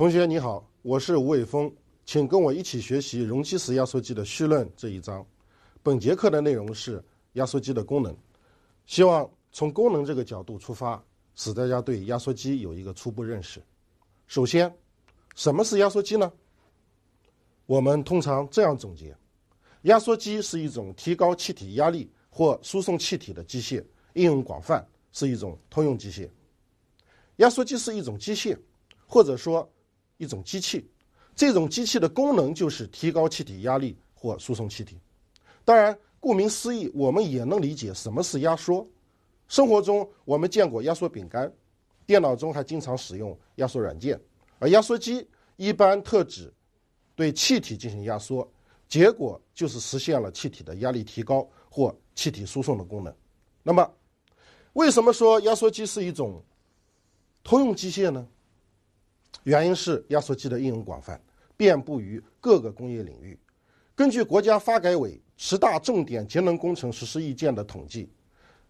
同学你好，我是吴伟峰，请跟我一起学习容积式压缩机的绪论这一章。本节课的内容是压缩机的功能，希望从功能这个角度出发，使大家对压缩机有一个初步认识。首先，什么是压缩机呢？我们通常这样总结：压缩机是一种提高气体压力或输送气体的机械，应用广泛，是一种通用机械。压缩机是一种机械，或者说。一种机器，这种机器的功能就是提高气体压力或输送气体。当然，顾名思义，我们也能理解什么是压缩。生活中，我们见过压缩饼干，电脑中还经常使用压缩软件。而压缩机一般特指对气体进行压缩，结果就是实现了气体的压力提高或气体输送的功能。那么，为什么说压缩机是一种通用机械呢？原因是压缩机的应用广泛，遍布于各个工业领域。根据国家发改委十大重点节能工程实施意见的统计，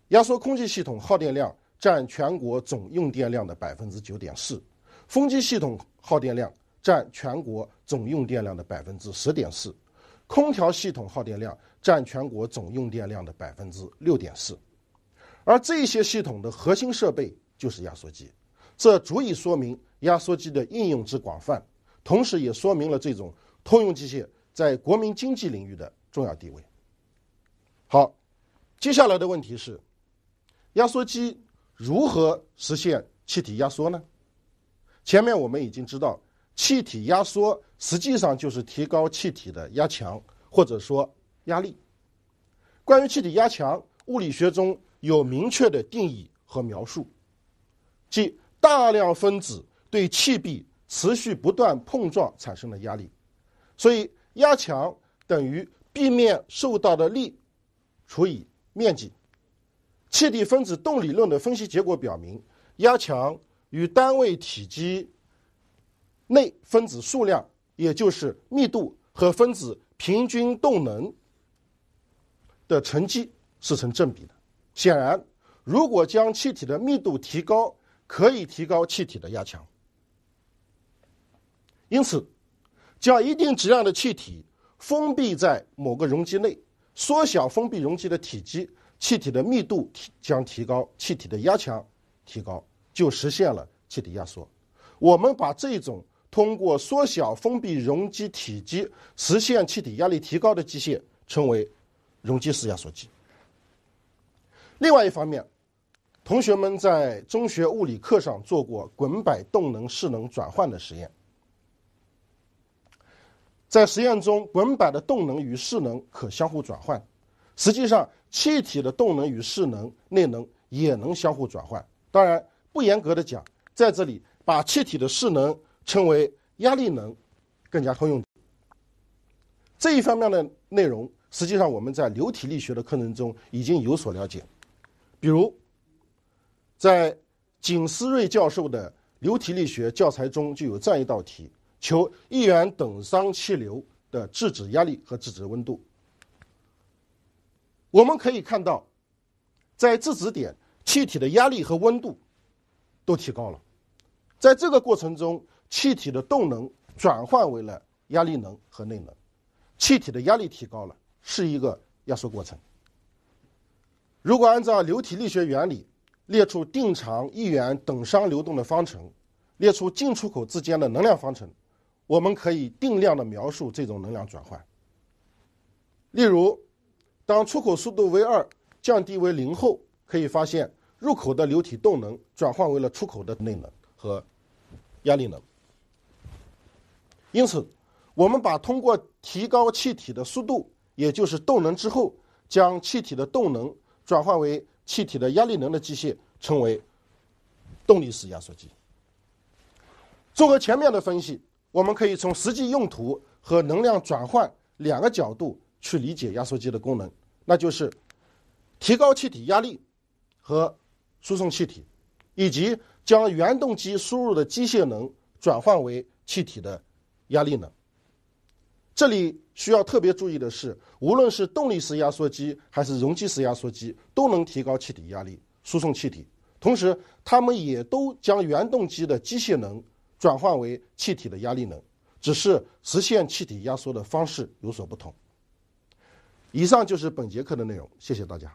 压缩空气系统耗电量占全国总用电量的百分之九点四，风机系统耗电量占全国总用电量的百分之十点四，空调系统耗电量占全国总用电量的百分之六点四。而这些系统的核心设备就是压缩机，这足以说明。压缩机的应用之广泛，同时也说明了这种通用机械在国民经济领域的重要地位。好，接下来的问题是：压缩机如何实现气体压缩呢？前面我们已经知道，气体压缩实际上就是提高气体的压强，或者说压力。关于气体压强，物理学中有明确的定义和描述，即大量分子。对气壁持续不断碰撞产生了压力，所以压强等于壁面受到的力除以面积。气体分子动理论的分析结果表明，压强与单位体积内分子数量，也就是密度和分子平均动能的乘积是成正比的。显然，如果将气体的密度提高，可以提高气体的压强。因此，将一定质量的气体封闭在某个容积内，缩小封闭容积的体积，气体的密度提将提高，气体的压强提高，就实现了气体压缩。我们把这种通过缩小封闭容积体积实现气体压力提高的机械称为容积式压缩机。另外一方面，同学们在中学物理课上做过滚摆动能势能转换的实验。在实验中，滚板的动能与势能可相互转换。实际上，气体的动能与势能、内能也能相互转换。当然，不严格的讲，在这里把气体的势能称为压力能，更加通用。这一方面的内容，实际上我们在流体力学的课程中已经有所了解。比如，在景思瑞教授的流体力学教材中就有这样一道题。求一元等熵气流的质止压力和质止温度。我们可以看到，在质止点，气体的压力和温度都提高了。在这个过程中，气体的动能转换为了压力能和内能。气体的压力提高了，是一个压缩过程。如果按照流体力学原理，列出定长一元等熵流动的方程，列出进出口之间的能量方程。我们可以定量的描述这种能量转换。例如，当出口速度 v 二降低为零后，可以发现入口的流体动能转换为了出口的内能和压力能。因此，我们把通过提高气体的速度，也就是动能之后，将气体的动能转换为气体的压力能的机械，称为动力式压缩机。综合前面的分析。我们可以从实际用途和能量转换两个角度去理解压缩机的功能，那就是提高气体压力和输送气体，以及将原动机输入的机械能转换为气体的压力能。这里需要特别注意的是，无论是动力式压缩机还是容积式压缩机，都能提高气体压力、输送气体，同时它们也都将原动机的机械能。转换为气体的压力能，只是实现气体压缩的方式有所不同。以上就是本节课的内容，谢谢大家。